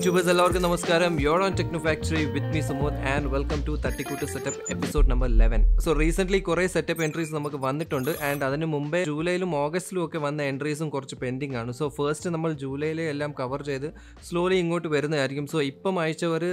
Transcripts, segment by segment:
YouTubers എല്ലാവർക്കും നമസ്കാരം യോൺ on techno factory with me Sumod and welcome to തട്ടിക്കൂട്ട് setup episode number eleven so recent കുറേ സെറ്റപ്പ് എൻട്രീസ് നമുക്ക് വന്നിട്ടുണ്ട് ആൻഡ് അതിന് മുമ്പേ ജൂലൈയിലും ഓഗസ്റ്റിലും ഒക്കെ വന്ന എൻട്രീസും കുറച്ച് പെൻഡിങ് ആണ് സോ ഫസ്റ്റ് നമ്മൾ ജൂലൈയിലെ എല്ലാം കവർ ചെയ്ത് സ്ലോലി ഇങ്ങോട്ട് വരുന്നതായിരിക്കും സോ ഇപ്പം അയച്ചവർ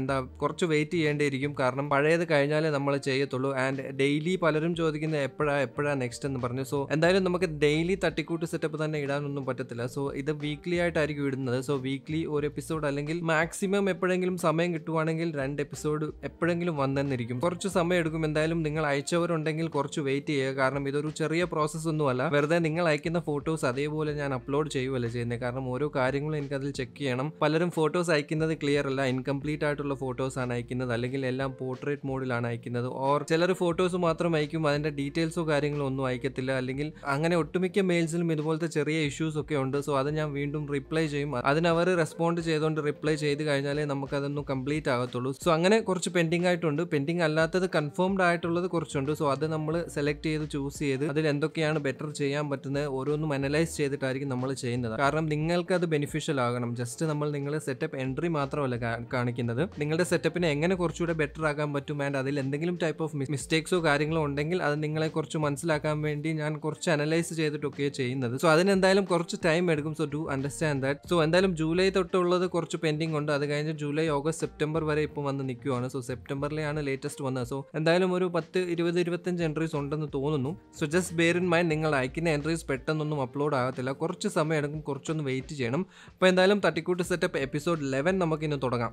എന്താ കുറച്ച് വെയിറ്റ് ചെയ്യേണ്ടിയിരിക്കും കാരണം പഴയത് കഴിഞ്ഞാലേ നമ്മൾ ചെയ്യത്തുള്ളൂ ആൻഡ് ഡെയിലി പലരും ചോദിക്കുന്ന എപ്പോഴാ എപ്പോഴാ നെക്സ്റ്റ് എന്ന് പറഞ്ഞു സോ എന്തായാലും നമുക്ക് ഡെയിലി തട്ടിക്കൂട്ട് സെറ്റപ്പ് തന്നെ ഇടാനൊന്നും പറ്റത്തില്ല സോ ഇത് വീക്ക്ലി ആയിട്ടായിരിക്കും ഇടുന്നത് സോ വീക്ക്ലി ഒരു എപ്പിസോഡ് അല്ലെങ്കിൽ മാക്സിമം എപ്പോഴെങ്കിലും സമയം കിട്ടുവാണെങ്കിൽ രണ്ട് എപ്പിസോഡ് എപ്പോഴെങ്കിലും വന്നെന്നിരിക്കും കുറച്ച് സമയം എടുക്കും എന്തായാലും നിങ്ങൾ അയച്ചവരുണ്ടെങ്കിൽ കുറച്ച് വെയിറ്റ് ചെയ്യുക കാരണം ഇതൊരു ചെറിയ പ്രോസസ്സ് ഒന്നുമല്ല വെറുതെ നിങ്ങൾ അയക്കുന്ന ഫോട്ടോസ് അതേപോലെ ഞാൻ അപ്ലോഡ് ചെയ്യുകയല്ല ചെയ്യുന്നത് കാരണം ഓരോ കാര്യങ്ങളും എനിക്ക് അതിൽ ചെക്ക് ചെയ്യണം പലരും ഫോട്ടോസ് അയക്കുന്നത് ക്ലിയർ അല്ല ഇൻകംപ്ലീറ്റ് ആയിട്ടുള്ള ഫോട്ടോസ് ആണ് അയക്കുന്നത് അല്ലെങ്കിൽ എല്ലാം പോർട്രേറ്റ് മോഡിലാണ് അയക്കുന്നത് ഓർ ചിലർ ഫോട്ടോസ് മാത്രം അയക്കും അതിന്റെ ഡീറ്റെയിൽസോ കാര്യങ്ങളോ ഒന്നും അയക്കത്തില്ല അല്ലെങ്കിൽ അങ്ങനെ ഒട്ടുമിക്ക മെയിൽസിലും ഇതുപോലത്തെ ചെറിയ ഇഷ്യൂസ് ഒക്കെ ഉണ്ട് സോ അത് ഞാൻ വീണ്ടും റിപ്ലൈ ചെയ്യും അതിനവർ റെസ്പോണ്ട് ചെയ്തോ വിളിച്ചുകൊണ്ട് റിപ്ലൈ ചെയ്ത് കഴിഞ്ഞാലേ നമുക്കതൊന്നും കംപ്ലീറ്റ് ആകത്തുള്ളൂ സോ അങ്ങനെ കുറച്ച് പെൻഡിങ് ആയിട്ടുണ്ട് പെൻഡിങ് അല്ലാത്തത് കൺഫേംഡ് ആയിട്ടുള്ളത് കുറച്ചുണ്ട് സോ അത് നമ്മൾ സെലക്ട് ചെയ്ത് ചൂസ് ചെയ്ത് അതിൽ എന്തൊക്കെയാണ് ബെറ്റർ ചെയ്യാൻ പറ്റുന്നത് ഓരോന്നും അനലൈസ് ചെയ്തിട്ടായിരിക്കും നമ്മൾ ചെയ്യുന്നത് കാരണം നിങ്ങൾക്ക് അത് ബെനിഫിഷ്യൽ ആകണം ജസ്റ്റ് നമ്മൾ നിങ്ങളുടെ സെറ്റപ്പ് എൻട്രി മാത്രമല്ല കാണിക്കുന്നത് നിങ്ങളുടെ സെറ്റപ്പിനെ എങ്ങനെ കുറച്ചുകൂടെ ബെറ്റർ ആക്കാൻ പറ്റും ആൻഡ് അതിൽ എന്തെങ്കിലും ടൈപ്പ് ഓഫ് മിസ്റ്റേക്സോ കാര്യങ്ങളോ ഉണ്ടെങ്കിൽ അത് നിങ്ങളെ കുറച്ച് മനസ്സിലാക്കാൻ വേണ്ടി ഞാൻ കുറച്ച് അനലൈസ് ചെയ്തിട്ടൊക്കെ ചെയ്യുന്നത് സോ അതിനെന്തായാലും കുറച്ച് ടൈം എടുക്കും so to understand that so എന്തായാലും ജൂലൈ തൊട്ടുള്ളത് കുറച്ച് പെൻഡിങ് ഉണ്ട് അത് കഴിഞ്ഞ് ജൂലൈ ഓഗസ്റ്റ് സെപ്റ്റംബർ വരെ ഇപ്പം വന്ന് നിൽക്കുവാണ് സോ സെപ്റ്റംബറിലെയാണ് ലേറ്റസ്റ്റ് വന്നത് സോ എന്തായാലും ഒരു പത്ത് ഇരുപത് ഇരുപത്തഞ്ച് എൻട്രീസ് ഉണ്ടെന്ന് തോന്നുന്നു so just bear in mind നിങ്ങൾ അയക്കുന്ന എൻട്രീസ് പെട്ടെന്നൊന്നും അപ്ലോഡ് ആകത്തില്ല കുറച്ച് സമയം എടുക്കും കുറച്ചൊന്ന് വെയിറ്റ് ചെയ്യണം അപ്പോൾ എന്തായാലും തട്ടിക്കൂട്ട് സെറ്റപ്പ് എപ്പിസോഡ് ലെവൻ നമുക്കിന്ന് തുടങ്ങാം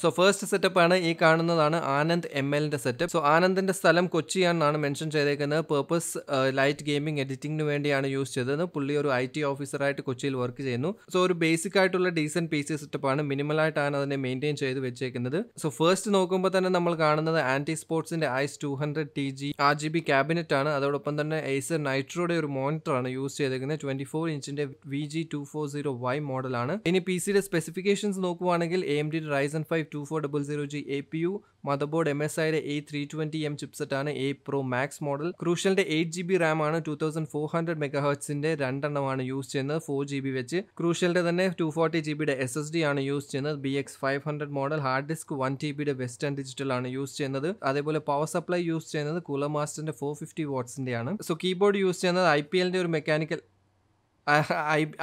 സോ ഫസ്റ്റ് സെറ്റപ്പ് ആണ് ഈ കാണുന്നതാണ് ആനന്ദ് എം എല്ലിന്റെ സെറ്റപ്പ് സോ ആനന്ദിന്റെ സ്ഥലം കൊച്ചിയാണെന്നാണ് മെൻഷൻ ചെയ്തേക്കുന്നത് പേർപ്പസ് ലൈറ്റ് ഗെയിമിംഗ് എഡിറ്റിംഗിന് വേണ്ടിയാണ് യൂസ് ചെയ്തത് പുള്ളി ഒരു ഐ ടി ഓഫീസറായിട്ട് കൊച്ചിയിൽ വർക്ക് ചെയ്യുന്നു സോ ഒരു ബേസിക് ആയിട്ടുള്ള ഡീസെന്റ് പി സി സെറ്റപ്പ് സെറ്റപ്പാണ് മിനിമലായിട്ടാണ് അതിനെ മെയിൻറ്റെയിൻ ചെയ്ത് വെച്ചേക്കുന്നത് സോ ഫസ്റ്റ് നോക്കുമ്പോൾ തന്നെ നമ്മൾ കാണുന്നത് ആന്റി സ്പോർട്സിന്റെ ICE two hundred T G R G B cabinet ആണ് അതോടൊപ്പം തന്നെ എയ്സർ നൈട്രോയുടെ ഒരു മോണിറ്റർ ആണ് യൂസ് ചെയ്തേക്കുന്നത് ട്വന്റി ഫോർ ഇഞ്ചിന്റെ V G two four zero Y മോഡലാണ് ഇനി പി സിയുടെ സ്പെസിഫിക്കേഷൻസ് നോക്കുവാണെങ്കിൽ M D Ryzen five two four double zero G A P U motherboard M S ഐയുടെ A three twenty M chipset ആണ് A pro max model ക്രൂഷ്യലിൻ്റെ eight G B RAM ആണ് two thousand four hundred mega ഹെർട്സിൻ്റെ രണ്ടെണ്ണമാണ് use ചെയ്യുന്നത് four G B വെച്ച് ക്രൂഷ്യലിൻ്റെ തന്നെ ടു ഫോർട്ടി ജി ബിയുടെ എസ് എസ് ഡി ആണ് യൂസ് ചെയ്യുന്നത് B X five hundred model hard disk one T ബിയുടെ വെസ്റ്റേൺ ഡിജിറ്റൽ ആണ് യൂസ് ചെയ്യുന്നത് അതേപോലെ പവർ സപ്ലൈ യൂസ് ചെയ്യുന്നത് കൂളർ മാസ്റ്ററിന്റെ ഫോർ ഫിഫ്റ്റി വാട്ട്സിന്റെ ആണ് സോ കീബോർഡ് യൂസ് ചെയ്യുന്നത് ഐ പി എല്ലിന്റെ ഒരു മെക്കാനിക്കൽ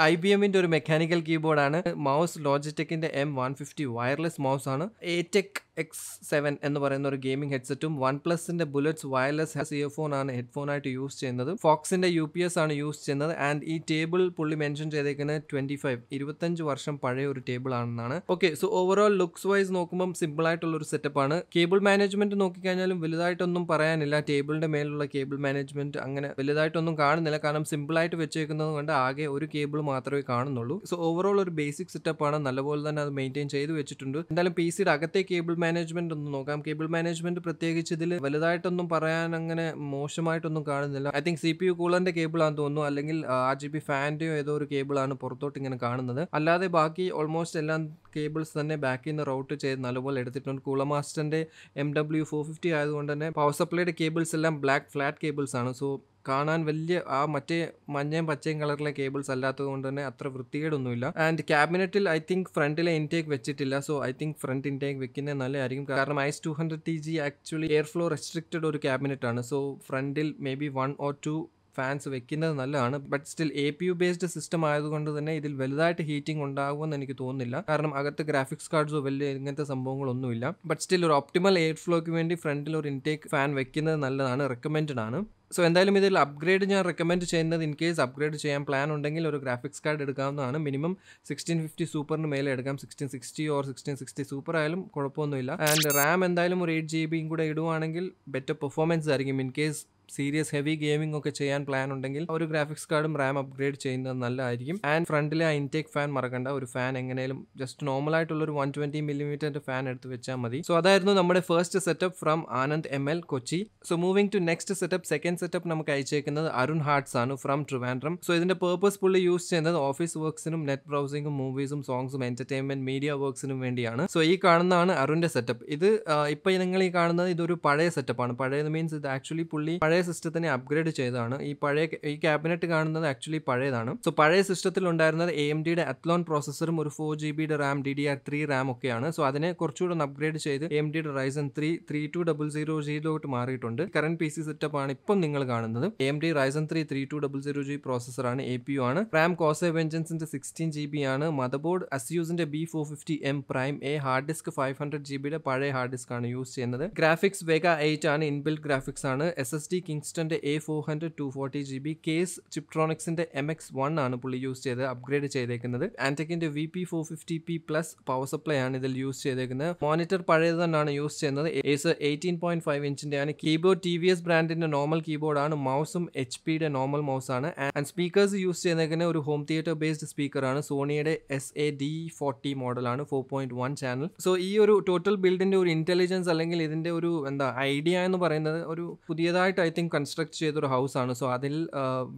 ഐ ബി എമ്മിന്റെ ഒരു മെക്കാനിക്കൽ കീബോർഡാണ് മൗസ് ലോജിറ്റെക്കിന്റെ M one fifty wireless mouse ആണ് എ ടെക് എക്സ് സെവൻ എന്ന് പറയുന്ന ഒരു ഗെയിമിംഗ് ഹെഡ്സെറ്റും വൺ പ്ലസിന്റെ ബുllets വയർലെസ് ഇയർഫോൺ ആണ് ഹെഡ്ഫോൺ ആയിട്ട് യൂസ് ചെയ്യുന്നത് ഫോക്സിന്റെ യു പി എസ് ആണ് യൂസ് ചെയ്യുന്നത് ആൻഡ് ഈ ടേബിൾ പുള്ളി മെൻഷൻ ചെയ്തേക്കുന്നത് ട്വന്റി ഫൈവ് ഇരുപത്തഞ്ച് വർഷം പഴയ ഒരു ടേബിൾ ആണെന്നാണ് okay so overall looks wise നോക്കുമ്പോൾ സിമ്പിൾ ആയിട്ടുള്ള ഒരു സെറ്റപ്പ് ആണ് കേബിൾ മാനേജ്മെന്റ് നോക്കിക്കഴിഞ്ഞാലും വലുതായിട്ടൊന്നും പറയാനില്ല ടേബിളിന്റെ മേലുള്ള കേബിൾ മാനേജ്മെന്റ് അങ്ങനെ വലുതായിട്ടൊന്നും കാണുന്നില്ല കാരണം സിമ്പിൾ ആയിട്ട് വെച്ചേക്കുന്നത് കൊണ്ട് ആകെ ഒരു കേബിൾ മാത്രമേ കാണുന്നുള്ളൂ സോ ഓവറോൾ ഒരു ബേസിക് സെറ്റപ്പ് ആണ് നല്ലപോലെ തന്നെ അത് മെയിൻറ്റെയിൻ ചെയ്ത് വെച്ചിട്ടുണ്ട് എന്തായാലും പി സിയുടെ അകത്തെ കേബിൾ മാനേജ്മെന്റ് ഒന്ന് നോക്കാം കേബിൾ മാനേജ്മെന്റ് പ്രത്യേകിച്ച് ഇതിൽ വലുതായിട്ടൊന്നും പറയാൻ അങ്ങനെ മോശമായിട്ടൊന്നും കാണുന്നില്ല I think C P U കൂളറിന്റെ കേബിൾ ആണെന്ന് തോന്നുന്നു അല്ലെങ്കിൽ ആർ ജി ബി ഫാൻറെയോ ഏതോ ഒരു ആണ് പുറത്തോട്ട് ഇങ്ങനെ കാണുന്നത് അല്ലാതെ ബാക്കി ഓൾമോസ്റ്റ് എല്ലാം കേബിൾസ് തന്നെ ബാക്കിൽ നിന്ന് റൗട്ട് ചെയ്ത് നല്ലപോലെ എടുത്തിട്ടുണ്ട് മാസ്റ്ററിന്റെ എം ഡബ്ല്യു ഫോർ ഫിഫ്റ്റി ആയതുകൊണ്ട് തന്നെ പവർ സപ്ലൈയുടെ കേബിൾസ് എല്ലാം ബ്ലാക്ക് ഫ്ലാറ്റ് കേബിൾസ് ആണ് സോ കാണാൻ വലിയ ആ മറ്റേ മഞ്ഞയും പച്ചയും കളറിലെ കേബിൾസ് അല്ലാത്തത് കൊണ്ട് തന്നെ അത്ര വൃത്തികേടൊന്നുമില്ല ആൻഡ് ക്യാബിനറ്റിൽ ഐ തിങ്ക് ഫ്രണ്ടിലെ ഇൻടേക്ക് വെച്ചിട്ടില്ല so I think front intake വെക്കുന്നത് നല്ലതായിരിക്കും കാരണം ICE two hundred T G actually air flow restricted ഒരു ക്യാബിനറ്റ് ആണ് സോ ഫ്രണ്ടിൽ maybe one or two fans വെക്കുന്നത് നല്ലതാണ് but still A P U based system ആയതുകൊണ്ട് തന്നെ ഇതിൽ വലുതായിട്ട് ഹീറ്റിംഗ് ഉണ്ടാകുമെന്ന് എനിക്ക് തോന്നുന്നില്ല കാരണം അകത്ത് ഗ്രാഫിക്സ് കാർഡ്സോ വലിയ ഇങ്ങനത്തെ സംഭവങ്ങളൊന്നുമില്ല ബട്ട് സ്റ്റിൽ ഒരു ഒപ്റ്റിമൽ എയർ ഫ്ലോയ്ക്ക് വേണ്ടി ഫ്രണ്ടിൽ ഒരു ഇൻടേക്ക് ഫാൻ വെക്കുന്നത് നല്ലതാണ് റെക്കമെൻഡ് ആണ് സോ എന്തായാലും ഇതിൽ അപ്ഗ്രേഡ് ഞാൻ റെക്കമെൻഡ് ചെയ്യുന്നത് ഇൻ കേസ് അപ്ഗ്രേഡ് ചെയ്യാൻ പ്ലാൻ ഉണ്ടെങ്കിൽ ഒരു ഗ്രാഫിക്സ് കാർഡ് എടുക്കാവുന്നതാണ് മിനിമം സിക്സ്റ്റീൻ ഫിഫ്റ്റി സൂപ്പറിന് മേലെ എടുക്കാം sixteen sixty or sixteen sixty super ആയാലും കുഴപ്പമൊന്നുമില്ല ആൻഡ് റാം എന്തായാലും ഒരു എയ്റ്റ് ജി ബിയും കൂടെ ഇടുവാണെങ്കിൽ ബെറ്റർ പെർഫോമൻസ് ആയിരിക്കും in case serious heavy gaming ഒക്കെ ചെയ്യാൻ പ്ലാൻ ഉണ്ടെങ്കിൽ ഒരു ഗ്രാഫിക്സ് കാർഡും റാം അപ്ഗ്രേഡ് ചെയ്യുന്നത് നല്ലതായിരിക്കും ആൻഡ് ഫ്രണ്ടിലെ ആ ഇൻടേക്ക് ഫാൻ മറക്കണ്ട ഒരു ഫാൻ എങ്ങനെയും ജസ്റ്റ് നോർമൽ ആയിട്ടുള്ള ഒരു വൺ ട്വന്റി മില്ലിമീറ്ററിന്റെ ഫാൻ എടുത്ത് വെച്ചാൽ മതി സോ അതായിരുന്നു നമ്മുടെ first setup from Anand M L Kochi so moving to next setup second setup നമുക്ക് അയച്ചേക്കുന്നത് അരുൺ ഹാർട്സ് ആണ് ഫ്രം ട്രിവാൻഡ്രം സോ ഇതിന്റെ പേർപ്പസ് ഫുള്ള് യൂസ് ചെയ്യുന്നത് ഓഫീസ് വർക്ക്സിനും നെറ്റ് ബ്രൗസിംഗും മൂവീസും സോങ്സും എന്റർടൈൻമെന്റ് മീഡിയ വർക്ക്സിനും വേണ്ടിയാണ് സോ ഈ കാണുന്നതാണ് അരുണിന്റെ സെറ്റപ്പ് ഇത് ഇപ്പൊ നിങ്ങൾ ഈ കാണുന്നത് ഇതൊരു പഴയ സെറ്റപ്പാണ് പഴയത് മീൻസ് ഇത് ആക്ച്വലി പുള്ളി പഴയ സിസ്റ്റത്തിനെ അപ്ഗ്രേഡ് ചെയ്തതാണ് ഈ പഴയ ഈ ക്യാബിനറ്റ് കാണുന്നത് ആക്ച്വലി പഴയതാണ് സോ പഴയ സിസ്റ്റത്തിൽ ഉണ്ടായിരുന്നത് എ എം ഡിയുടെ അത്ലോൺ പ്രോസസ്സറും ഒരു ഫോർ ജി ബിയുടെ RAM D D R three RAM ഒക്കെയാണ് സോ അതിനെ കുറച്ചുകൂടെ ഒന്ന് അപ്ഗ്രേഡ് ചെയ്ത് എം ഡിയുടെ Ryzen three three two double zero ജിയിലോട്ട് മാറിയിട്ടുണ്ട് കറന്റ് പി സി സെറ്റപ്പ് ആണ് ഇപ്പം നിങ്ങൾ കാണുന്നത് M D Ryzen three three two double zero G പ്രോസസ്സറാണ് എ പി യു ആണ് റാം കോസെ വെഞ്ചൻസിന്റെ സിക്സ്റ്റീൻ ജി ബി ആണ് മദർ ബോർഡ് അസ്യൂസിന്റെ B four fifty M prime A hard disk five hundred G ബിയുടെ പഴയ ഹാർഡ് ഡിസ്ക് ആണ് use ചെയ്യുന്നത് graphics Vega eight ആണ് ഇൻബിൽറ്റ് ഗ്രാഫിക്സ് ആണ് എസ് എസ് ഡി കിങ്സ്റ്റൻ്റെ A four hundred two forty G B case ചിപ്ട്രോണിക്സിൻ്റെ M X one ആണ് പുള്ളി യൂസ് ചെയ്ത് അപ്ഗ്രേഡ് ചെയ്തേക്കുന്നത് ആൻറ്റക്കിൻ്റെ V P four fifty P plus power supply ആണ് ഇതിൽ യൂസ് ചെയ്തേക്കുന്നത് മോണിറ്റർ പഴയത് തന്നെയാണ് യൂസ് ചെയ്യുന്നത് ഏസ് എയ്റ്റീൻ പോയിന്റ് ഫൈവ് ഇഞ്ചിൻ്റെ ആണ് കീബോർഡ് ടി വി എസ് ബ്രാൻഡിൻ്റെ നോർമൽ ആണ് മൗസും എച്ച് പിയുടെ നോർമൽ മൗസ് ആണ് ആൻഡ് സ്പീക്കേഴ്സ് യൂസ് ചെയ്തേക്കുന്ന ഒരു ഹോം തിയേറ്റർ ബേസ്ഡ് ആണ് സോണിയുടെ എസ് എ ഡി ഫോർട്ടി മോഡലാണ് four point one channel so ഈ ഒരു ടോട്ടൽ ബിൽഡിൻ്റെ ഒരു ഇൻ്റലിജൻസ് അല്ലെങ്കിൽ ഇതിൻ്റെ ഒരു എന്താ ഐഡിയ എന്ന് പറയുന്നത് ഒരു പുതിയതായിട്ട് ഐ തിങ്ക് കൺസ്ട്രക്ട് ചെയ്തൊരു ആണ് സോ അതിൽ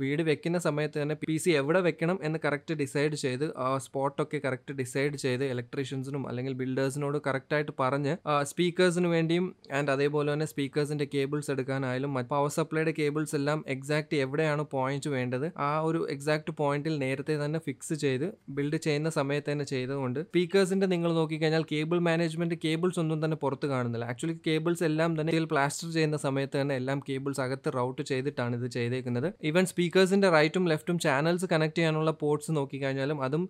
വീട് വെക്കുന്ന സമയത്ത് തന്നെ പി സി എവിടെ വെക്കണം എന്ന് കറക്റ്റ് ഡിസൈഡ് ചെയ്ത് ആ സ്പോട്ടൊക്കെ കറക്റ്റ് ഡിസൈഡ് ചെയ്ത് ഇലക്ട്രീഷ്യൻസിനും അല്ലെങ്കിൽ ബിൽഡേഴ്സിനോട് കറക്റ്റായിട്ട് പറഞ്ഞ് സ്പീക്കേഴ്സിന് വേണ്ടിയും ആൻഡ് അതേപോലെ തന്നെ സ്പീക്കേഴ്സിന്റെ കേബിൾസ് എടുക്കാനായാലും പവർ സപ്ലൈയുടെ കേബിൾസ് എല്ലാം എക്സാക്ട് എവിടെയാണ് പോയിന്റ് വേണ്ടത് ആ ഒരു എക്സാക്ട് പോയിന്റിൽ നേരത്തെ തന്നെ ഫിക്സ് ചെയ്ത് ബിൽഡ് ചെയ്യുന്ന സമയത്ത് തന്നെ ചെയ്തതുകൊണ്ട് സ്പീക്കേഴ്സിന്റെ നിങ്ങൾ നോക്കിക്കഴിഞ്ഞാൽ കേബിൾ മാനേജ്മെന്റ് കേബിൾസ് ഒന്നും തന്നെ പുറത്ത് കാണുന്നില്ല ആക്ച്വലി കേബിൾസ് എല്ലാം തന്നെ പ്ലാസ്റ്റർ ചെയ്യുന്ന സമയത്ത് തന്നെ എല്ലാം കേബിൾസ് അകത്ത് റൗട്ട് ചെയ്തിട്ടാണ് ഇത് ചെയ്തേക്കുന്നത് ഈവൻ സ്പീക്കേഴ്സിൻ്റെ റൈറ്റും ലെഫ്റ്റും ചാനൽസ് കണക്ട് ചെയ്യാനുള്ള പോർട്സ് നോക്കിക്കഴിഞ്ഞാലും അതും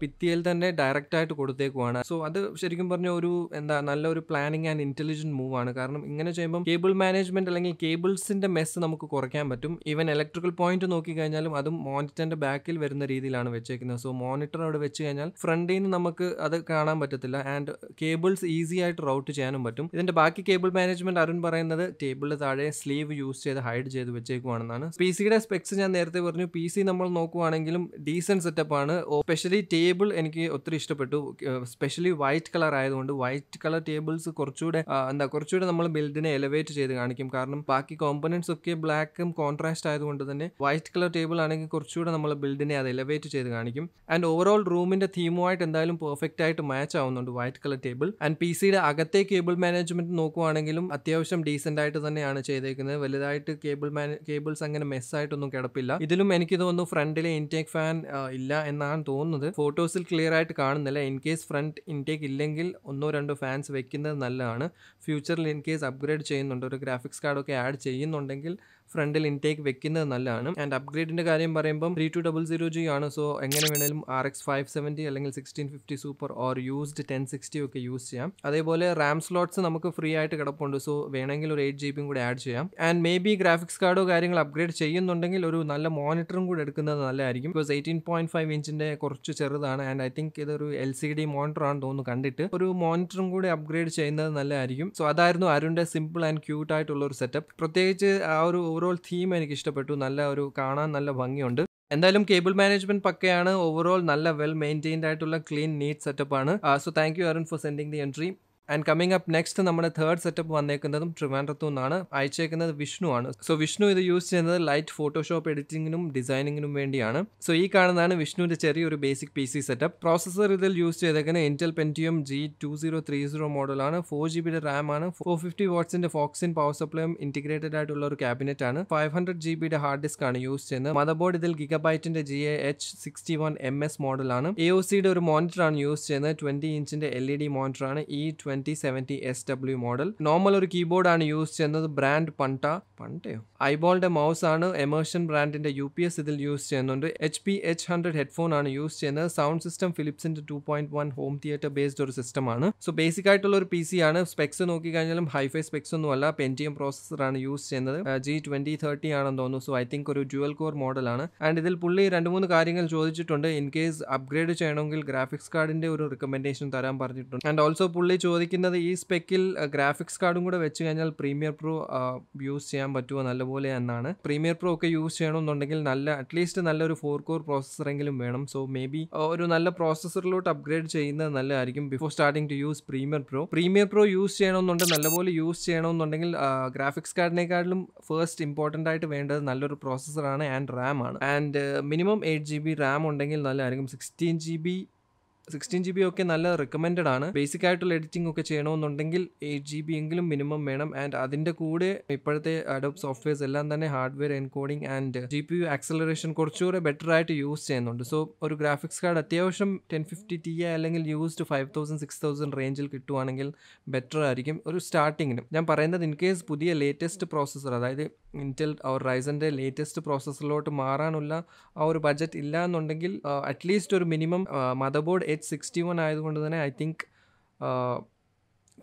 പിത്തിയിൽ തന്നെ ഡയറക്റ്റായിട്ട് കൊടുത്തേക്കുവാണ് സോ അത് ശരിക്കും പറഞ്ഞ ഒരു എന്താ നല്ലൊരു പ്ലാനിങ് ആൻഡ് ഇൻ്റലിജൻറ്റ് മൂവ് ആണ് കാരണം ഇങ്ങനെ ചെയ്യുമ്പോൾ കേബിൾ മാനേജ്മെൻറ്റ് അല്ലെങ്കിൽ കേബിൾസിൻ്റെ മെസ്സ് നമുക്ക് കുറയ്ക്കാൻ പറ്റും ഈവൻ ഇലക്ട്രിക്കൽ പോയിന്റ് നോക്കിക്കഴിഞ്ഞാലും അതും മോണിറ്ററിൻ്റെ ബാക്കിൽ വരുന്ന രീതിയിലാണ് വെച്ചേക്കുന്നത് സോ മോണിറ്റർ അവിടെ വെച്ച് കഴിഞ്ഞാൽ ഫ്രണ്ടിൽ നിന്ന് നമുക്ക് അത് കാണാൻ പറ്റത്തില്ല ആൻഡ് കേബിൾസ് ഈസി ആയിട്ട് റൗട്ട് ചെയ്യാനും പറ്റും ഇതിൻ്റെ ബാക്കി കേബിൾ മാനേജ്മെൻറ്റ് അരുൺ പറയുന്നത് ടേബിളിൽ താഴെ സ്ലീവ് യൂസ് യൂസ് ചെയ്ത് ഹൈഡ് ചെയ്ത് വെച്ചേക്കുവാണെന്നാണ് പി സിയുടെ സ്പെക്സ് ഞാൻ നേരത്തെ പറഞ്ഞു പി സി നമ്മൾ നോക്കുവാണെങ്കിലും ഡീസൻറ്റ് സെറ്റപ്പ് ആണ് സ്പെഷ്യലി ടേബിൾ എനിക്ക് ഒത്തിരി ഇഷ്ടപ്പെട്ടു സ്പെഷ്യലി വൈറ്റ് കളർ ആയതുകൊണ്ട് വൈറ്റ് കളർ ടേബിൾസ് കുറച്ചുകൂടെ എന്താ കുറച്ചുകൂടെ നമ്മൾ ബിൽഡിനെ എലവേറ്റ് ചെയ്ത് കാണിക്കും കാരണം ബാക്കി കോമ്പനൻസ് ഒക്കെ ബ്ലാക്കും കോൺട്രാസ്റ്റ് ആയതുകൊണ്ട് തന്നെ വൈറ്റ് കളർ ടേബിൾ ആണെങ്കിൽ കുറച്ചുകൂടെ നമ്മൾ ബിൽഡിനെ അത് എലവേറ്റ് ചെയ്ത് കാണിക്കും ആൻഡ് ഓവറോൾ റൂമിന്റെ തീമുമായിട്ട് എന്തായാലും പെർഫെക്റ്റ് ആയിട്ട് മാച്ച് ആവുന്നുണ്ട് white colour table and P സിയുടെ അകത്തെ കേബിൾ മാനേജ്മെന്റ് നോക്കുവാണെങ്കിലും അത്യാവശ്യം ഡീസെന്റ് ആയിട്ട് തന്നെയാണ് ചെയ്തേക്കുന്നത് വലിയ വലുതായിട്ട് കേബിൾ മാൻ കേബിൾസ് അങ്ങനെ മെസ്സായിട്ടൊന്നും കിടപ്പില്ല ഇതിലും എനിക്ക് തോന്നുന്നു ഫ്രണ്ടിലെ ഇൻടേക്ക് ഫാൻ ഇല്ല എന്നാണ് തോന്നുന്നത് ഫോട്ടോസിൽ ക്ലിയർ ആയിട്ട് കാണുന്നില്ല ഇൻ കേസ് ഫ്രണ്ട് ഇൻടേക്ക് ഇല്ലെങ്കിൽ ഒന്നോ രണ്ടോ ഫാൻസ് വെക്കുന്നത് നല്ലതാണ് ഫ്യൂച്ചറിൽ ഇൻ കേസ് അപ്ഗ്രേഡ് ചെയ്യുന്നുണ്ട് ഒരു ഗ്രാഫിക്സ് കാർഡൊക്കെ ആഡ് ചെയ്യുന്നുണ്ടെങ്കിൽ ഫ്രണ്ടിൽ ഇൻടേക്ക് വെക്കുന്നത് നല്ലതാണ് ആൻഡ് അപ്ഗ്രേഡിന്റെ കാര്യം പറയുമ്പോൾ three two double zero G ആണ് സോ എങ്ങനെ വേണേലും ആർ എക്സ് ഫൈവ് സെവൻറ്റി അല്ലെങ്കിൽ sixteen fifty super or used ten sixty ഒക്കെ യൂസ് ചെയ്യാം അതേപോലെ റാം സ്ലോട്ട്സ് നമുക്ക് ഫ്രീ ആയിട്ട് കിടപ്പുണ്ട് സോ വേണമെങ്കിൽ ഒരു എയ്റ്റ് ജി ബിയും കൂടി ആഡ് ചെയ്യാം ആൻഡ് മേ ബി ഗ്രാഫിക്സ് കാർഡോ കാര്യങ്ങൾ അപ്ഗ്രേഡ് ചെയ്യുന്നുണ്ടെങ്കിൽ ഒരു നല്ല മോണിറ്ററും കൂടി എടുക്കുന്നത് നല്ലതായിരിക്കും ബിക്കോസ് എയ്റ്റീൻ പോയിന്റ് ഫൈവ് ഇഞ്ചിന്റെ കുറച്ച് ചെറുതാണ് ആൻഡ് ഐ തിങ്ക് ഇതൊരു എൽ സി ഡി മോണിറ്റർ ആണെന്ന് തോന്നുന്നു കണ്ടിട്ട് ഒരു മോണിറ്ററും കൂടി അപ്ഗ്രേഡ് ചെയ്യുന്നത് നല്ലതായിരിക്കും സോ അതായിരുന്നു അരുണിന്റെ സിമ്പിൾ ആൻഡ് ക്യൂട്ട് ആയിട്ടുള്ള ഒരു സെറ്റപ്പ് പ്രത്യേകിച്ച് ആ ഒരു ഓവറോൾ തീം എനിക്ക് ഇഷ്ടപ്പെട്ടു നല്ല ഒരു കാണാൻ നല്ല ഭംഗിയുണ്ട് എന്തായാലും കേബിൾ മാനേജ്മെന്റ് പക്കയാണ് ഓവറോൾ നല്ല വെൽ മെയിൻറ്റെയിൻഡ് ആയിട്ടുള്ള ക്ലീൻ നീറ്റ് സെറ്റപ്പ് ആണ് so thank you Arun for sending the entry and coming up next നമ്മുടെ തേർഡ് സെറ്റപ്പ് വന്നേക്കുന്നതും ട്രിവാൻഡ്രത്തു നിന്നാണ് അയച്ചേക്കുന്നത് വിഷ്ണു ആണ് സോ വിഷ്ണു ഇത് യൂസ് ചെയ്യുന്നത് ലൈറ്റ് ഫോട്ടോഷോപ്പ് എഡിറ്റിങ്ങിനും ഡിസൈനിങ്ങിനും വേണ്ടിയാണ് സോ ഈ കാണുന്നതാണ് വിഷ്ണുവിന്റെ ചെറിയൊരു basic P C setup processor ഇതിൽ യൂസ് ചെയ്തേക്കുന്ന Intel Pentium G two zero three zero മോഡലാണ് ഫോർ ജി ബിയുടെ റാം ആണ് ഫോർ ഫിഫ്റ്റി വാട്ട്സിന്റെ ഫോക്സിൻ പവർ സപ്ലൈയും ഇൻറ്റിഗ്രേറ്റഡ് ആയിട്ടുള്ള ഒരു ക്യാബിനറ്റ് ആണ് ഫൈവ് ഹൺഡ്രഡ് ജി ബിയുടെ ഹാർഡ് ഡിസ്ക് ആണ് യൂസ് ചെയ്യുന്നത് മദർ ബോർഡ് ഇതിൽ ഗിഗബൈറ്റിൻ്റെ G A H sixty one M S മോഡലാണ് എ ഒ സിയുടെ ഒരു മോണിറ്റർ ആണ് യൂസ് ചെയ്യുന്നത് ട്വന്റി ഇഞ്ചിന്റെ എൽ ഇ ഡി മോണിറ്റർ ആണ് E twenty seventy seventy S W model normal ഒരു കീബോർഡാണ് യൂസ് ചെയ്യുന്നത് ബ്രാൻഡ് പണ്ട പണ്ടയോ ഐബോളിൻ്റെ മൗസ് ആണ് എമേഴ്സൺ ബ്രാൻഡിൻ്റെ യു പി എസ് ഇതിൽ യൂസ് ചെയ്യുന്നുണ്ട് H P H hundred headphone ആണ് യൂസ് ചെയ്യുന്നത് സൗണ്ട് സിസ്റ്റം ഫിലിപ്സിൻ്റെ two point one home theatre based ഒരു സിസ്റ്റമാണ് സോ ബേസിക് ആയിട്ടുള്ള ഒരു പി സി ആണ് സ്പെക്സ് നോക്കിക്കഴിഞ്ഞാലും ഹൈഫൈ സ്പെക്സ് ഒന്നും അല്ല പെൻറ്റിയം പ്രോസസ്സറാണ് യൂസ് ചെയ്യുന്നത് ജി ട്വൻറ്റി തേർട്ടി ആണെന്ന് തോന്നുന്നു സോ ഐ തിങ്ക് ഒരു ഡ്യുവൽ കോർ മോഡലാണ് ആൻഡ് ഇതിൽ പുള്ളി രണ്ട് മൂന്ന് കാര്യങ്ങൾ ചോദിച്ചിട്ടുണ്ട് ഇൻ കേസ് അപ്ഗ്രേഡ് ചെയ്യണമെങ്കിൽ ഗ്രാഫിക്സ് കാർഡിൻ്റെ ഒരു റിക്കമെൻഡേഷൻ തരാൻ പറഞ്ഞിട്ടുണ്ട് ആൻഡ് ഓൾസോ പുള്ളി ചോദിക്കുന്നത് ചോദിക്കുന്നത് ഈ സ്പെക്കിൽ ഗ്രാഫിക്സ് കാർഡും കൂടെ വെച്ച് കഴിഞ്ഞാൽ പ്രീമിയർ പ്രോ യൂസ് ചെയ്യാൻ പറ്റുമോ നല്ലപോലെ എന്നാണ് പ്രീമിയർ പ്രോ ഒക്കെ യൂസ് ചെയ്യണമെന്നുണ്ടെങ്കിൽ നല്ല അറ്റ്ലീസ്റ്റ് നല്ലൊരു ഫോർ കോർ പ്രോസസ്സറെങ്കിലും വേണം സോ മേ ബി ഒരു നല്ല പ്രോസസ്സറിലോട്ട് അപ്ഗ്രേഡ് ചെയ്യുന്നത് നല്ലതായിരിക്കും before starting to use Premiere Pro Premiere Pro use ചെയ്യണമെന്നുണ്ട് നല്ലപോലെ യൂസ് ചെയ്യണമെന്നുണ്ടെങ്കിൽ ഗ്രാഫിക്സ് കാർഡിനേക്കാളും ഫസ്റ്റ് ഇമ്പോർട്ടൻ്റ് ആയിട്ട് വേണ്ടത് നല്ലൊരു പ്രോസസ്സറാണ് ആൻഡ് റാം ആണ് and minimum eight G B RAM ഉണ്ടെങ്കിൽ നല്ലതായിരിക്കും sixteen G B sixteen G B ഒക്കെ നല്ല റെക്കമെൻഡഡ് ആണ് ബേസിക് ആയിട്ടുള്ള എഡിറ്റിംഗ് ഒക്കെ ചെയ്യണമെന്നുണ്ടെങ്കിൽ എയ്റ്റ് ജി ബി എങ്കിലും മിനിമം വേണം ആൻഡ് അതിൻ്റെ കൂടെ ഇപ്പോഴത്തെ അഡോബ് സോഫ്റ്റ്വെയർസ് എല്ലാം തന്നെ hardware encoding and G P U acceleration കുറച്ചുകൂടെ ബെറ്റർ ആയിട്ട് യൂസ് ചെയ്യുന്നുണ്ട് സോ ഒരു ഗ്രാഫിക്സ് കാർഡ് അത്യാവശ്യം ടെൻ ഫിഫ്റ്റി ടി അല്ലെങ്കിൽ used five thousand six thousand റേഞ്ചിൽ കിട്ടുവാണെങ്കിൽ ബെറ്റർ ആയിരിക്കും ഒരു സ്റ്റാർട്ടിങ്ങിനും ഞാൻ പറയുന്നത് ഇൻ കേസ് പുതിയ ലേറ്റസ്റ്റ് പ്രോസസ്സർ അതായത് ഇൻറ്റൽ ഓർ റൈസൻ്റെ ലേറ്റസ്റ്റ് പ്രോസസ്സറിലോട്ട് മാറാനുള്ള ആ ഒരു ബഡ്ജറ്റ് ഇല്ല എന്നുണ്ടെങ്കിൽ അറ്റ്ലീസ്റ്റ് ഒരു minimum mother board rate sixty one ആയതുകൊണ്ട് തന്നെ I think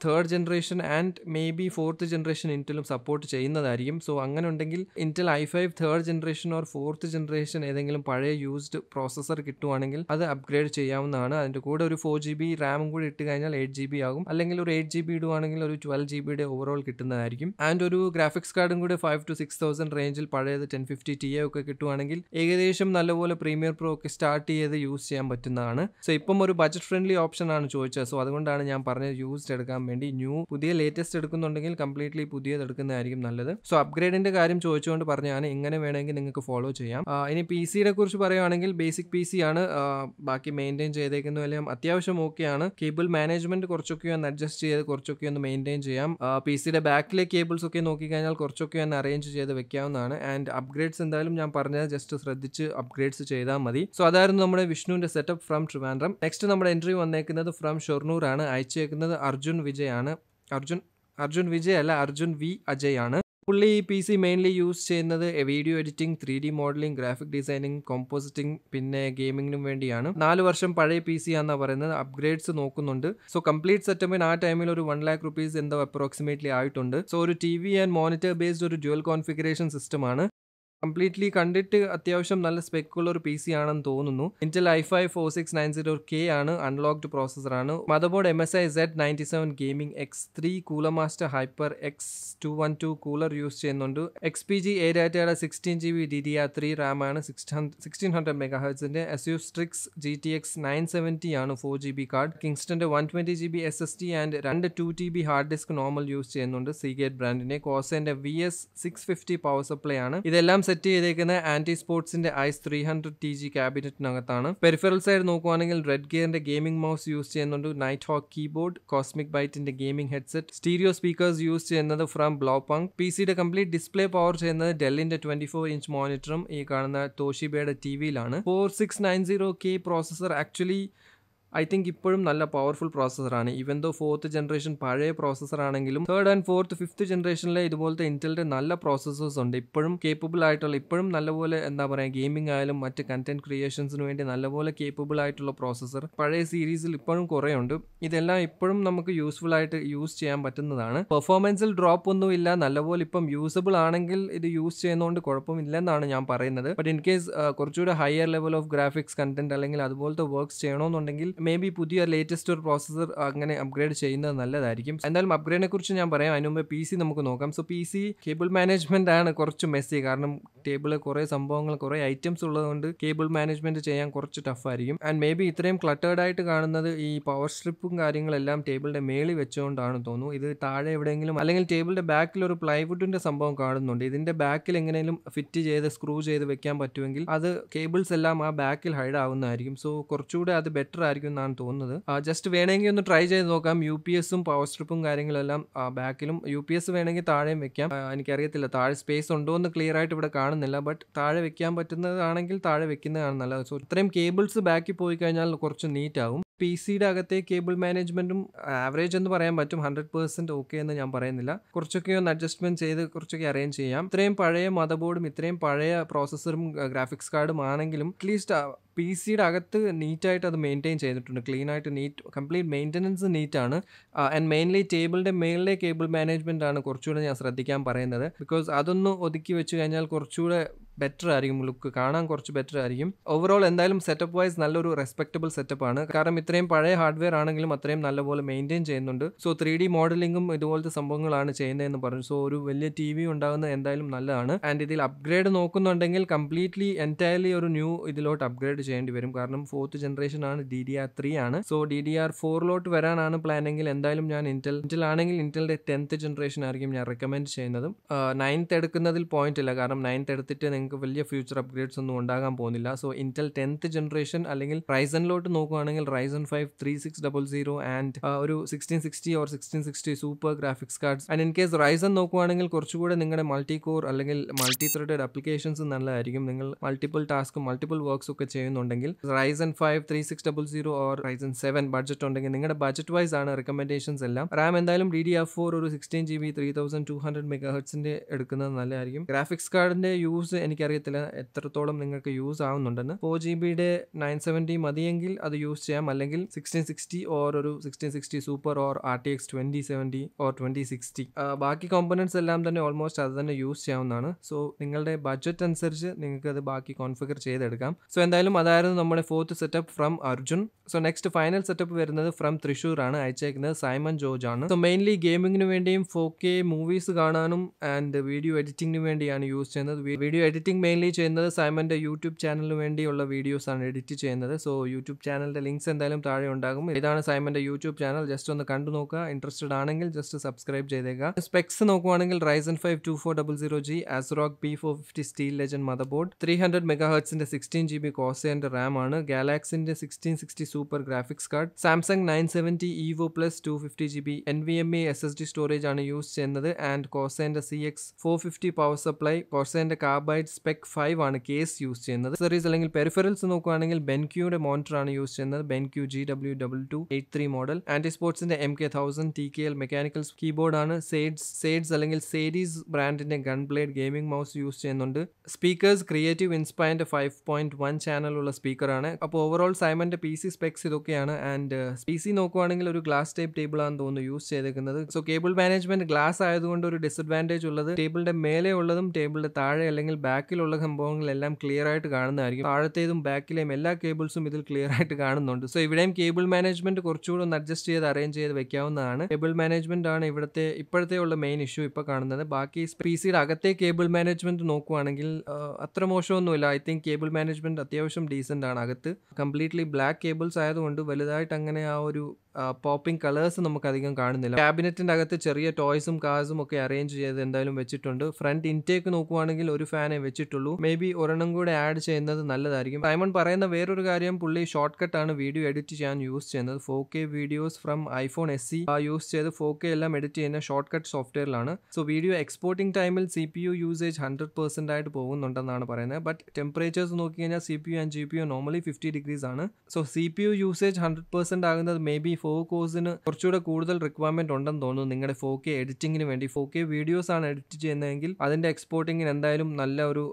third generation and maybe fourth generation ഇൻറ്റലും സപ്പോർട്ട് ചെയ്യുന്നതായിരിക്കും സോ അങ്ങനെ ഉണ്ടെങ്കിൽ Intel I five third generation or fourth generation ഏതെങ്കിലും പഴയ യൂസ്ഡ് പ്രോസസ്സർ കിട്ടുവാണെങ്കിൽ അത് അപ്ഗ്രേഡ് ചെയ്യാവുന്നതാണ് അതിൻ്റെ കൂടെ ഒരു ഫോർ ജി ബി റാമും കൂടി ഇട്ട് കഴിഞ്ഞാൽ എയ്റ്റ് ജി ബി ആകും അല്ലെങ്കിൽ ഒരു എയ്റ്റ് ജി ബി ഇടുവാണെങ്കിൽ ഒരു ട്വൽവ് ജി ബിയുടെ ഓവറോൾ കിട്ടുന്നതായിരിക്കും ആൻഡ് ഒരു ഗ്രാഫിക്സ് കാർഡും കൂടി ഫൈവ് ടു സിക്സ് തൗസൻഡ് റേഞ്ചിൽ പഴയത് ടെൻ ഫിഫ്റ്റി ടി എ ഒക്കെ കിട്ടുവാണെങ്കിൽ ഏകദേശം നല്ലപോലെ പ്രീമിയർ പ്രോ ഒക്കെ സ്റ്റാർട്ട് ചെയ്ത് യൂസ് ചെയ്യാൻ പറ്റുന്നതാണ് സോ ഇപ്പം ഒരു ബജറ്റ് ഫ്രണ്ട്ലി ഓപ്ഷൻ ആണ് ചോദിച്ചത് സോ അതുകൊണ്ടാണ് ഞാൻ പറഞ്ഞത് യൂസ്ഡ് എടുക്കാൻ വേണ്ടി ന്യൂ പുതിയ ലേറ്റസ്റ്റ് എടുക്കുന്നുണ്ടെങ്കിൽ കംപ്ലീറ്റ്ലി പുതിയത് എടുക്കുന്നതായിരിക്കും നല്ലത് സോ അപ്ഗ്രേഡിന്റെ കാര്യം ചോദിച്ചുകൊണ്ട് പറഞ്ഞാണ് ഇങ്ങനെ വേണമെങ്കിൽ നിങ്ങൾക്ക് ഫോളോ ചെയ്യാം ഇനി പി സിയുടെ കുറിച്ച് പറയുവാണെങ്കിൽ ബേസിക് പി സി ആണ് ബാക്കി മെയിൻറ്റെയിൻ ചെയ്തേക്കുന്ന എല്ലാം അത്യാവശ്യം ഓക്കെയാണ് കേബിൾ മാനേജ്മെന്റ് കുറച്ചൊക്കെ ഒന്ന് അഡ്ജസ്റ്റ് ചെയ്ത് കുറച്ചൊക്കെ ഒന്ന് മെയിൻറ്റെയിൻ ചെയ്യാം പി സിയുടെ ബാക്കിലെ കേബിൾസ് ഒക്കെ നോക്കിക്കഴിഞ്ഞാൽ കുറച്ചൊക്കെ ഒന്ന് അറേഞ്ച് ചെയ്ത് വെക്കാവുന്നതാണ് ആൻഡ് അപ്ഗ്രേഡ്സ് എന്തായാലും ഞാൻ പറഞ്ഞത് ജസ്റ്റ് ശ്രദ്ധിച്ച് അപ്ഗ്രേഡ്സ് ചെയ്താൽ മതി സോ അതായിരുന്നു നമ്മുടെ വിഷ്ണുവിന്റെ സെറ്റപ്പ് ഫ്രം ട്രിവാൻഡ്രം നെക്സ്റ്റ് നമ്മുടെ എൻട്രി വന്നേക്കുന്നത് ഫ്രം ഷൊർണൂർ ആണ് അയച്ചേക്കുന്നത് അർജുൻ വിജയ് വിജയാണ് അർജുൻ അർജുൻ വിജയ് അല്ല അർജുൻ വി അജയ് ആണ് പുള്ളി ഈ പി സി മെയിൻലി യൂസ് ചെയ്യുന്നത് video editing three D modelling graphic designing compositing പിന്നെ ഗെയിമിങ്ങിനും വേണ്ടിയാണ് നാല് വർഷം പഴയ പി സി ആണെന്നാണ് പറയുന്നത് അപ്ഗ്രേഡ്സ് നോക്കുന്നുണ്ട് സോ കംപ്ലീറ്റ് സെറ്റപ്പിന് ആ ടൈമിൽ ഒരു വൺ ലാക്ക് റുപ്പീസ് എന്തോ അപ്രോക്സിമേറ്റ്ലി ആയിട്ടുണ്ട് സോ ഒരു T V and monitor based ഒരു ഡ്യുവൽ കോൺഫിഗറേഷൻ സിസ്റ്റമാണ് കംപ്ലീറ്റ്ലി കണ്ടിട്ട് അത്യാവശ്യം നല്ല സ്പെക്കുള്ള ഒരു പി സി ആണെന്ന് തോന്നുന്നു Intel I five four six nine zero K ആണ് അൺലോക്ഡ് പ്രോസസ്സറാണ് motherboard M S I Z ninety seven gaming X three Cooler Master Hyper X two one two cooler use ചെയ്യുന്നുണ്ട് എക്സ് പി ജി ഏ ഡാറ്റയുടെ sixteen G B D D R three RAM ആണ് sixteen hundred mega S U Strix G T X nine seventy ആണ് four G B card കിങ്സ്റ്റന്റെ one twenty G B S S T and രണ്ട് two T B hard disk normal use ചെയ്യുന്നുണ്ട് Seagate ബ്രാൻഡിന്റെ കോസേന്റെ V S six fifty power supply ആണ് ഇതെല്ലാം set ചെയ്തേക്കുന്ന ant സ്പോർട്സിന്റെ ice three hundred T G ക്യാബിനറ്റിനകത്താണ് പെരിഫറൽ സൈഡ് നോക്കുവാണെങ്കിൽ റെഡ് ഗിയറിന്റെ ഗെയിമിംഗ് മൗസ് യൂസ് ചെയ്യുന്നുണ്ട് നൈറ്റ് ഹോക്ക് കീബോർഡ് കോസ്മിക് ബൈറ്റിന്റെ gaming headset stereo speakers use ചെയ്യുന്നത് ഫ്രം ബ്ലോപങ് പി സിയുടെ കംപ്ലീറ്റ് ഡിസ്പ്ലേ പവർ ചെയ്യുന്നത് ഡെല്ലിന്റെ ട്വന്റി ഫോർ ഇഞ്ച് മോണിറ്ററും ഈ കാണുന്ന തോഷിബയുടെ ടി വിയിലാണ് four six nine zero K processor actually I think ഇപ്പോഴും നല്ല പവർഫുൾ പ്രോസസ്സറാണ് ഇവൻ ദോ ഫോർത്ത് ജനറേഷൻ പഴയ പ്രോസസ്സറാണെങ്കിലും തേർഡ് ആൻഡ് ഫോർത്ത് ഫിഫ്ത്ത് ജനറേഷനിലെ ഇതുപോലത്തെ ഇന്റലിന്റെ നല്ല പ്രോസസ്സേഴ്സ് ഉണ്ട് ഇപ്പോഴും കേപ്പബിൾ ആയിട്ടുള്ള ഇപ്പോഴും നല്ലപോലെ എന്താ പറയുക ഗെയിമിംഗ് ആയാലും മറ്റ് കണ്ടന്റ് ക്രിയേഷൻസിന് വേണ്ടി നല്ലപോലെ കേപ്പബിൾ ആയിട്ടുള്ള പ്രോസസ്സർ പഴയ സീരീസിൽ ഇപ്പോഴും കുറേ ഉണ്ട് ഇതെല്ലാം ഇപ്പോഴും നമുക്ക് യൂസ്ഫുൾ ആയിട്ട് യൂസ് ചെയ്യാൻ പറ്റുന്നതാണ് പെർഫോമൻസിൽ ഡ്രോപ്പ് ഒന്നും ഇല്ല നല്ലപോലെ ഇപ്പം യൂസബിൾ ആണെങ്കിൽ ഇത് യൂസ് ചെയ്യുന്നതുകൊണ്ട് കുഴപ്പമില്ലെന്നാണ് ഞാൻ പറയുന്നത് ബട്ട് ഇൻ കേസ് കുറച്ചുകൂടെ higher level of graphics content അല്ലെങ്കിൽ അതുപോലത്തെ വർക്ക്സ് ചെയ്യണമെന്നുണ്ടെങ്കിൽ മേ ബി പുതിയ ലേറ്റസ്റ്റ് ഒരു പ്രോസസ്സർ അങ്ങനെ അപ്ഗ്രേഡ് ചെയ്യുന്നത് നല്ലതായിരിക്കും എന്തായാലും അപ്ഗ്രേഡിനെ കുറിച്ച് ഞാൻ പറയാം അതിന് മുമ്പ് പി സി നമുക്ക് നോക്കാം so P C cable management ആണ് കുറച്ച് മെസ്സി കാരണം ടേബിള് കുറെ സംഭവങ്ങൾ കുറെ ഐറ്റംസ് ഉള്ളതുകൊണ്ട് കേബിൾ മാനേജ്മെന്റ് ചെയ്യാൻ കുറച്ച് ടഫ് ആയിരിക്കും ആൻഡ് മേ ബി ഇത്രയും ക്ലട്ടേഡ് ആയിട്ട് കാണുന്നത് ഈ പവർ സ്ട്രിപ്പും കാര്യങ്ങളെല്ലാം ടേബിളിന്റെ മേളിൽ വെച്ചുകൊണ്ടാണ് തോന്നുന്നു ഇത് താഴെ എവിടെയെങ്കിലും അല്ലെങ്കിൽ ടേബിളിന്റെ ബാക്കിൽ ഒരു പ്ലൈവുഡിന്റെ സംഭവം കാണുന്നുണ്ട് ഇതിന്റെ ബാക്കിൽ എങ്ങനെയും ഫിറ്റ് ചെയ്ത് സ്ക്രൂ ചെയ്ത് വെക്കാൻ പറ്റുമെങ്കിൽ അത് കേബിൾസ് എല്ലാം ആ ബാക്കിൽ ഹൈഡ് ആവുന്നതായിരിക്കും സോ കുറച്ചുകൂടെ അത് ബെറ്റർ ആയിരിക്കും ആയിരിക്കും എന്നാണ് തോന്നുന്നത് ജസ്റ്റ് വേണമെങ്കിൽ ഒന്ന് ട്രൈ ചെയ്ത് നോക്കാം യു പി എസും പവർ സ്ട്രിപ്പും കാര്യങ്ങളെല്ലാം ബാക്കിലും യു പി എസ് വേണമെങ്കിൽ താഴെയും വെക്കാം എനിക്കറിയത്തില്ല താഴെ സ്പേസ് ഉണ്ടോ എന്ന് ക്ലിയർ ആയിട്ട് ഇവിടെ കാണുന്നില്ല ബട്ട് താഴെ വെക്കാൻ പറ്റുന്നതാണെങ്കിൽ താഴെ വെക്കുന്നതാണ് നല്ലത് സോ ഇത്രയും കേബിൾസ് ബാക്കിൽ പോയി കഴിഞ്ഞാൽ കുറച്ച് നീറ്റ് പി സിയുടെ അകത്തെ കേബിൾ മാനേജ്മെന്റും ആവറേജ് എന്ന് പറയാൻ പറ്റും ഹൺഡ്രഡ് പേഴ്സെന്റ് ഓക്കെ എന്ന് ഞാൻ പറയുന്നില്ല കുറച്ചൊക്കെ ഒന്ന് അഡ്ജസ്റ്റ്മെന്റ് ചെയ്ത് കുറച്ചൊക്കെ അറേഞ്ച് ചെയ്യാം ഇത്രയും പഴയ മദർ ബോർഡും ഇത്രയും പഴയ പ്രോസസ്സറും ഗ്രാഫിക്സ് കാർഡും ആണെങ്കിലും അറ്റ്ലീസ്റ്റ് പി സിയുടെ അകത്ത് നീറ്റായിട്ട് അത് മെയിൻറ്റെയിൻ ചെയ്തിട്ടുണ്ട് ക്ലീൻ ആയിട്ട് നീറ്റ് കംപ്ലീറ്റ് മെയിൻ്റനൻസ് നീറ്റാണ് ആൻഡ് മെയിൻലി ടേബിളിൻ്റെ മേളിലെ കേബിൾ മാനേജ്മെൻ്റ് ആണ് കുറച്ചുകൂടെ ഞാൻ ശ്രദ്ധിക്കാൻ പറയുന്നത് ബിക്കോസ് അതൊന്ന് ഒതുക്കി വെച്ച് കഴിഞ്ഞാൽ കുറച്ചുകൂടെ ബെറ്റർ ആയിരിക്കും ലുക്ക് കാണാൻ കുറച്ച് ബെറ്റർ ആയിരിക്കും ഓവറോൾ എന്തായാലും സെറ്റപ്പ് വൈസ് നല്ലൊരു റെസ്പെക്റ്റബിൾ സെറ്റപ്പ് ആണ് കാരണം ഇത്രയും പഴയ ഹാർഡ്വെയർ ആണെങ്കിലും അത്രയും നല്ലപോലെ മെയിൻറ്റെയിൻ ചെയ്യുന്നുണ്ട് സോ ത്രീ ഡി മോഡലിംഗും ഇതുപോലത്തെ സംഭവങ്ങളാണ് ചെയ്യുന്നതെന്ന് പറഞ്ഞു സോ ഒരു വലിയ ടി വി ഉണ്ടാകുന്നത് എന്തായാലും നല്ലതാണ് ആൻഡ് ഇതിൽ അപ്ഗ്രേഡ് നോക്കുന്നുണ്ടെങ്കിൽ കംപ്ലീറ്റ്ലി എൻറ്റയർലി ഒരു ന്യൂ ഇതിലോട്ട് അപ്ഗ്രേഡ് ചെയ്യേണ്ടി വരും കാരണം ഫോർത്ത് ജനറേഷൻ ആണ് ഡി ഡി ആർ ത്രീ ആണ് സോ ഡി ഡി ആർ ഫോറിലോട്ട് വരാനാണ് പ്ലാനെങ്കിൽ എന്തായാലും ഞാൻ ഇന്റൽ ഇന്റൽ ആണെങ്കിൽ ഇന്റലിന്റെ ടെൻത്ത് ജനറേഷൻ ആയിരിക്കും ഞാൻ റെക്കമെൻഡ് ചെയ്യുന്നതും നയൻത്ത് uh, എടുക്കുന്നതിൽ പോയിന്റ് ഇല്ല കാരണം നയൻത്ത് എടുത്തിട്ട് നിങ്ങൾ നിങ്ങൾക്ക് വലിയ ഫ്യൂച്ചർ അപ്ഗ്രേഡ്സ് ഒന്നും ഉണ്ടാകാൻ പോകുന്നില്ല സോ ഇന്റൽ ടെൻത്ത് ജനറേഷൻ അല്ലെങ്കിൽ റൈസണിലോട്ട് നോക്കുകയാണെങ്കിൽ Ryzen five three six double zero and ഒരു sixteen sixty or sixteen sixty super graphics cards and in case Ryzen നോക്കുകയാണെങ്കിൽ കുറച്ചുകൂടെ നിങ്ങളുടെ മൾട്ടി കോർ അല്ലെങ്കിൽ മൾട്ടി ത്രെഡഡ് അപ്ലിക്കേഷൻസ് നല്ലതായിരിക്കും നിങ്ങൾ മൾട്ടിപ്പിൾ ടാസ്ക് മൾട്ടിപ്പിൾ വർക്ക്സ് ഒക്കെ ചെയ്യുന്നുണ്ടെങ്കിൽ Ryzen five three six double zero or Ryzen seven budget ഉണ്ടെങ്കിൽ നിങ്ങളുടെ ബഡ്ജറ്റ് വൈസ് ആണ് റെക്കമെൻഡേഷൻസ് എല്ലാം റാം എന്തായാലും ഡി ഡി എഫ് ഫോർ ഒരു sixteen G B three thousand two hundred മെഗാഹെറ്റ്സിന്റെ എടുക്കുന്നത് നല്ലതായിരിക്കും ഗ്രാഫിക്സ് കാർഡിന്റെ യൂസ് എനിക്ക് എനിക്കറിയത്തില്ല എത്രത്തോളം നിങ്ങൾക്ക് യൂസ് ആവുന്നുണ്ടെന്ന് ഫോർ ജി ബിയുടെ നയൻ സെവൻറ്റി മതിയെങ്കിൽ അത് യൂസ് ചെയ്യാം അല്ലെങ്കിൽ സിക്സ്റ്റീൻ സിക്സ്റ്റി ഓർ ഒരു sixteen sixty super or R T X twenty seventy or twenty sixty ബാക്കി കോമ്പനൻസ് എല്ലാം തന്നെ ഓൾമോസ്റ്റ് അത് തന്നെ യൂസ് ചെയ്യാവുന്നതാണ് സോ നിങ്ങളുടെ ബഡ്ജറ്റ് അനുസരിച്ച് നിങ്ങൾക്ക് അത് ബാക്കി കോൺഫിഗർ ചെയ്തെടുക്കാം സോ എന്തായാലും അതായിരുന്നു നമ്മുടെ fourth setup from Arjun so next final setup വരുന്നത് ഫ്രം തൃശ്ശൂർ ആണ് അയച്ചേക്കുന്നത് സൈമൺ ജോർജ് ആണ് സോ മെയിൻലി ഗെയിമിങ്ങിന് വേണ്ടിയും ഫോക്കെ മൂവീസ് കാണാനും ആൻഡ് വീഡിയോ എഡിറ്റിംഗിന് വേണ്ടിയാണ് യൂസ് ചെയ്യുന്നത് വീഡിയോ എഡിറ്റ് എഡിറ്റിംഗ് മെയിൻലി ചെയ്യുന്നത് സൈമൻ്റെ യൂട്യൂബ് ചാനലിന് വേണ്ടിയുള്ള വീഡിയോസാണ് എഡിറ്റ് ചെയ്യുന്നത് സോ യൂട്യൂബ് ചാനലിൻ്റെ ലിങ്ക്സ് എന്തായാലും താഴെ ഉണ്ടാകും ഇതാണ് സൈമൻ്റെ യൂട്യൂബ് ചാനൽ ജസ്റ്റ് ഒന്ന് കണ്ടു നോക്കുക ഇൻട്രസ്റ്റഡ് ആണെങ്കിൽ ജസ്റ്റ് സബ്സ്ക്രൈബ് ചെയ്തേക്കുക സ്പെക്സ് നോക്കുവാണെങ്കിൽ Ryzen five two four double zero G ASRock B four fifty steel legend motherboard three hundred mega ഹെർട്സിൻ്റെ സിക്സ്റ്റീൻ ജി ബി കോസേൻ്റെ റാം ആണ് ഗാലാക്സിൻ്റെ sixteen sixty super graphics card Samsung nine seventy EVO plus two fifty G B N V M E S S D storage ആണ് use ചെയ്യുന്നത് and കോസേൻ്റെ C X four fifty power supply കോസേൻ്റെ carbide light spec five ആണ് case use ചെയ്യുന്നത് series അല്ലെങ്കിൽ peripherals നോക്കുകയാണെങ്കിൽ ബെൻക്യൂടെ monitor ആണ് use ചെയ്യുന്നത് BenQ G W double two eight three model ആന്റി സ്പോർട്സിന്റെ M K thousand T K L mechanical keyboard ആണ് സേഡ്സ് സേഡ്സ് അല്ലെങ്കിൽ സേരീസ് ബ്രാൻഡിന്റെ gun blade gaming mouse use ചെയ്യുന്നുണ്ട് സ്പീക്കേഴ്സ് ക്രിയേറ്റീവ് ഇൻസ്പയറിന്റെ ഫൈവ് പോയിന്റ് വൺ സ്പീക്കർ സ്പീക്കറാണ് അപ്പോൾ ഓവറോൾ സൈമന്റെ പി സി സ്പെക്സ് ഇതൊക്കെയാണ് ആൻഡ് പി സി നോക്കുവാണെങ്കിൽ ഒരു ഗ്ലാസ് ടൈപ്പ് ടേബിൾ ആണെന്ന് തോന്നുന്നു യൂസ് ചെയ്തേക്കുന്നത് സോ കേബിൾ മാനേജ്മെന്റ് ഗ്ലാസ് ആയതുകൊണ്ട് ഒരു ഡിസഡ്വാൻറ്റേജ് ഉള്ളത് ടേബിളിന്റെ മേലെ ഉള്ളതും ടേബിളിന്റെ താഴെ അല്ലെങ്കിൽ ബാക്ക് ബാക്കിലുള്ള സംഭവങ്ങളെല്ലാം ക്ലിയർ ആയിട്ട് കാണുന്നതായിരിക്കും താഴത്തേതും ബാക്കിലെയും എല്ലാ കേബിൾസും ഇതിൽ ക്ലിയർ ആയിട്ട് കാണുന്നുണ്ട് സോ ഇവിടെയും കേബിൾ മാനേജ്മെന്റ് കുറച്ചുകൂടി ഒന്ന് അഡ്ജസ്റ്റ് ചെയ്ത് അറേഞ്ച് ചെയ്ത് വെക്കാവുന്നതാണ് കേബിൾ മാനേജ്മെന്റ് ആണ് ഇവിടുത്തെ ഇപ്പോഴത്തെ ഉള്ള മെയിൻ ഇഷ്യൂ ഇപ്പൊ കാണുന്നത് ബാക്കി സ്പീസിയുടെ അകത്തെ കേബിൾ മാനേജ്മെന്റ് നോക്കുവാണെങ്കിൽ അത്ര മോശമൊന്നുമില്ല ഐ തിങ്ക് കേബിൾ മാനേജ്മെന്റ് അത്യാവശ്യം ഡീസെന്റ് ആണ് അകത്ത് കംപ്ലീറ്റ്ലി ബ്ലാക്ക് കേബിൾസ് ആയതുകൊണ്ട് വലുതായിട്ട് അങ്ങനെ ആ ഒരു പോപ്പിംഗ് കളേഴ്സ് നമുക്ക് അധികം കാണുന്നില്ല ക്യാബിനറ്റിൻ്റെ അകത്ത് ചെറിയ ടോയ്സും കാർസും ഒക്കെ അറേഞ്ച് ചെയ്ത് എന്തായാലും വെച്ചിട്ടുണ്ട് ഫ്രണ്ട് ഇൻടേക്ക് നോക്കുവാണെങ്കിൽ ഒരു ഫാനെ വെച്ചിട്ടുള്ളൂ മേ ബി ഒരെണ്ണം കൂടെ ആഡ് ചെയ്യുന്നത് നല്ലതായിരിക്കും സൈമൺ പറയുന്ന വേറൊരു കാര്യം പുള്ളി ഷോർട്ട് കട്ടാണ് വീഡിയോ എഡിറ്റ് ചെയ്യാൻ യൂസ് ചെയ്യുന്നത് four K videos from iPhone S C use ചെയ്ത് ഫോർ കെ എല്ലാം എഡിറ്റ് ചെയ്യുന്ന ഷോർട്ട് കട്ട് സോഫ്റ്റ്വെയറിലാണ് സോ വീഡിയോ എക്സ്പോർട്ടിംഗ് ടൈമിൽ C P U usage hundred percent ആയിട്ട് പോകുന്നുണ്ടെന്നാണ് പറയുന്നത് ബട്ട് ടെമ്പറേച്ചേഴ്സ് നോക്കി കഴിഞ്ഞാൽ C P U and G P U normally fifty degrees ആണ് so C P U usage hundred percent ആകുന്നത് മേ ബി ഫോക്കോസിന് കുറച്ചുകൂടെ കൂടുതൽ റിക്വയർമെന്റ് ഉണ്ടെന്ന് തോന്നുന്നു നിങ്ങളുടെ ഫോർ കെ എഡിറ്റിങ്ങിന് വേണ്ടി ഫോർ കെ വീഡിയോസ് ആണ് എഡിറ്റ് ചെയ്യുന്നതെങ്കിൽ അതിന്റെ എക്സ്പോർട്ടിങ്ങിന് എന്തായാലും നല്ല ഒരു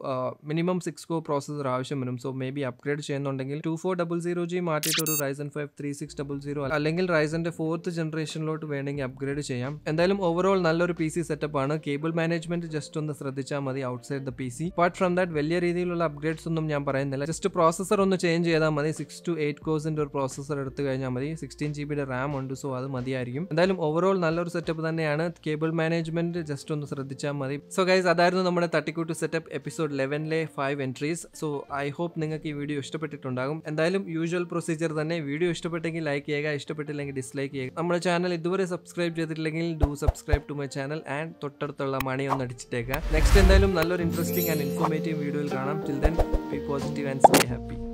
മിനിമം സിക്സ് കോ പ്രോസസർ ആവശ്യം വരും സോ മേ ബി അപ്ഗ്രേഡ് ചെയ്യുന്നുണ്ടെങ്കിൽ two four double zero G മാറ്റിയിട്ട് ഒരു Ryzen five three six double zero അല്ലെങ്കിൽ റൈസന്റെ ഫോർത്ത് ജനറേഷനിലോട്ട് വേണമെങ്കിൽ അപ്ഗ്രേഡ് ചെയ്യാം എന്തായാലും ഓവറോൾ നല്ലൊരു പി സി സെറ്റപ്പ് ആണ് കേബിൾ മാനേജ്മെന്റ് ജസ്റ്റ് ഒന്ന് ശ്രദ്ധിച്ചാൽ മതി outside the P C apart from that വലിയ രീതിയിലുള്ള അപ്ഗ്രേഡ്സ് ഒന്നും ഞാൻ പറയുന്നില്ല ജസ്റ്റ് പ്രോസസർ ഒന്ന് ചേഞ്ച് ചെയ്താൽ മതി സിക്സ് ടു എയ്റ്റ് കോസിന്റെ ഒരു പ്രോസസർ എടുത്തു കഴിഞ്ഞാൽ മതി സിക്സ്റ്റീൻ ജി ബി ബിയുടെ റാം ഉണ്ട് സോ അത് മതിയായിരിക്കും എന്തായാലും ഓവറോൾ നല്ലൊരു സെറ്റപ്പ് തന്നെയാണ് കേബിൾ മാനേജ്മെന്റ് ജസ്റ്റ് ഒന്ന് ശ്രദ്ധിച്ചാൽ മതി സോ ഗൈസ് അതായിരുന്നു നമ്മുടെ തട്ടിക്കൂട്ട് സെറ്റപ്പ് എപ്പിസോഡ് ലെവനിലെ five entries so I hope നിങ്ങൾക്ക് ഈ വീഡിയോ ഇഷ്ടപ്പെട്ടിട്ടുണ്ടാകും എന്തായാലും യൂഷ്വൽ പ്രൊസീജിയർ തന്നെ വീഡിയോ ഇഷ്ടപ്പെട്ടെങ്കിൽ ലൈക്ക് ചെയ്യുക ഇഷ്ടപ്പെട്ടില്ലെങ്കിൽ ഡിസ്ലൈക്ക് ചെയ്യുക നമ്മുടെ ചാനൽ ഇതുവരെ സബ്സ്ക്രൈബ് ചെയ്തിട്ടില്ലെങ്കിൽ do subscribe to my channel and തൊട്ടടുത്തുള്ള മണി ഒന്ന് അടിച്ചിട്ടേക്കുക നെക്സ്റ്റ് എന്തായാലും നല്ലൊരു ഇൻട്രസ്റ്റിംഗ് ആൻഡ് ഇൻഫോർമേറ്റീവ് വീഡിയോയിൽ കാണാം till then be positive and stay happy